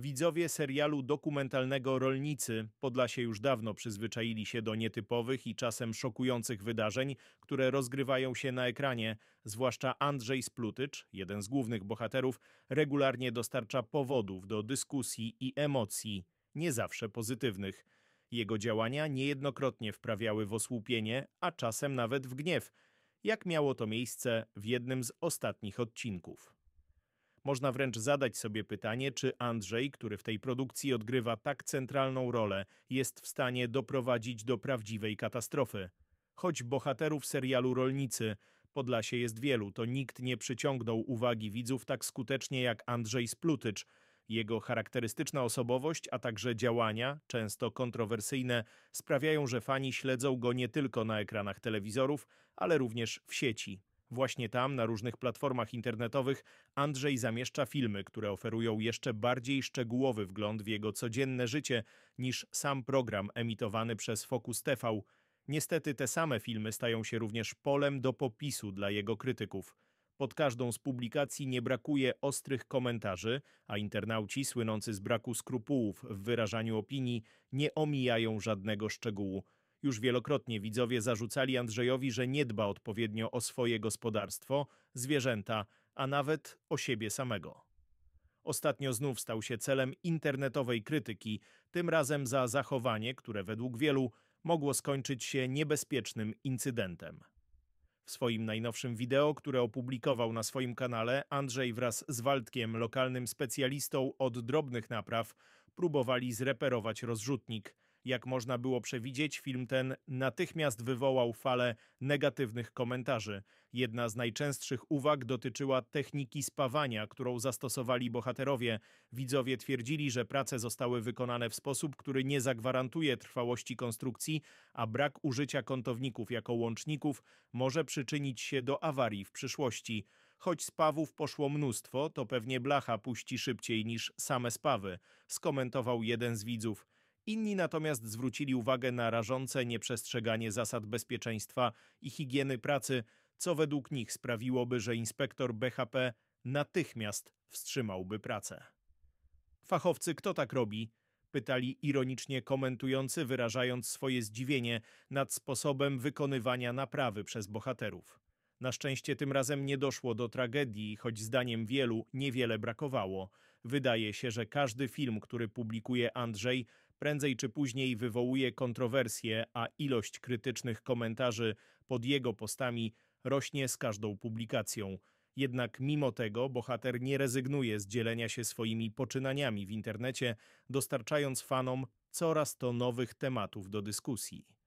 Widzowie serialu dokumentalnego Rolnicy Podlasie już dawno przyzwyczaili się do nietypowych i czasem szokujących wydarzeń, które rozgrywają się na ekranie. Zwłaszcza Andrzej Splutycz, jeden z głównych bohaterów, regularnie dostarcza powodów do dyskusji i emocji, nie zawsze pozytywnych. Jego działania niejednokrotnie wprawiały w osłupienie, a czasem nawet w gniew, jak miało to miejsce w jednym z ostatnich odcinków. Można wręcz zadać sobie pytanie, czy Andrzej, który w tej produkcji odgrywa tak centralną rolę, jest w stanie doprowadzić do prawdziwej katastrofy. Choć bohaterów serialu Rolnicy Podlasie jest wielu, to nikt nie przyciągnął uwagi widzów tak skutecznie jak Andrzej Splutycz. Jego charakterystyczna osobowość, a także działania, często kontrowersyjne, sprawiają, że fani śledzą go nie tylko na ekranach telewizorów, ale również w sieci. Właśnie tam, na różnych platformach internetowych, Andrzej zamieszcza filmy, które oferują jeszcze bardziej szczegółowy wgląd w jego codzienne życie niż sam program emitowany przez Focus TV. Niestety te same filmy stają się również polem do popisu dla jego krytyków. Pod każdą z publikacji nie brakuje ostrych komentarzy, a internauci słynący z braku skrupułów w wyrażaniu opinii nie omijają żadnego szczegółu. Już wielokrotnie widzowie zarzucali Andrzejowi, że nie dba odpowiednio o swoje gospodarstwo, zwierzęta, a nawet o siebie samego. Ostatnio znów stał się celem internetowej krytyki, tym razem za zachowanie, które według wielu mogło skończyć się niebezpiecznym incydentem. W swoim najnowszym wideo, które opublikował na swoim kanale, Andrzej wraz z Waldkiem, lokalnym specjalistą od drobnych napraw, próbowali zreperować rozrzutnik – jak można było przewidzieć, film ten natychmiast wywołał falę negatywnych komentarzy. Jedna z najczęstszych uwag dotyczyła techniki spawania, którą zastosowali bohaterowie. Widzowie twierdzili, że prace zostały wykonane w sposób, który nie zagwarantuje trwałości konstrukcji, a brak użycia kątowników jako łączników może przyczynić się do awarii w przyszłości. Choć spawów poszło mnóstwo, to pewnie blacha puści szybciej niż same spawy, skomentował jeden z widzów. Inni natomiast zwrócili uwagę na rażące nieprzestrzeganie zasad bezpieczeństwa i higieny pracy, co według nich sprawiłoby, że inspektor BHP natychmiast wstrzymałby pracę. Fachowcy, kto tak robi? Pytali ironicznie komentujący, wyrażając swoje zdziwienie nad sposobem wykonywania naprawy przez bohaterów. Na szczęście tym razem nie doszło do tragedii, choć zdaniem wielu niewiele brakowało. Wydaje się, że każdy film, który publikuje Andrzej, prędzej czy później wywołuje kontrowersje, a ilość krytycznych komentarzy pod jego postami rośnie z każdą publikacją. Jednak mimo tego bohater nie rezygnuje z dzielenia się swoimi poczynaniami w internecie, dostarczając fanom coraz to nowych tematów do dyskusji.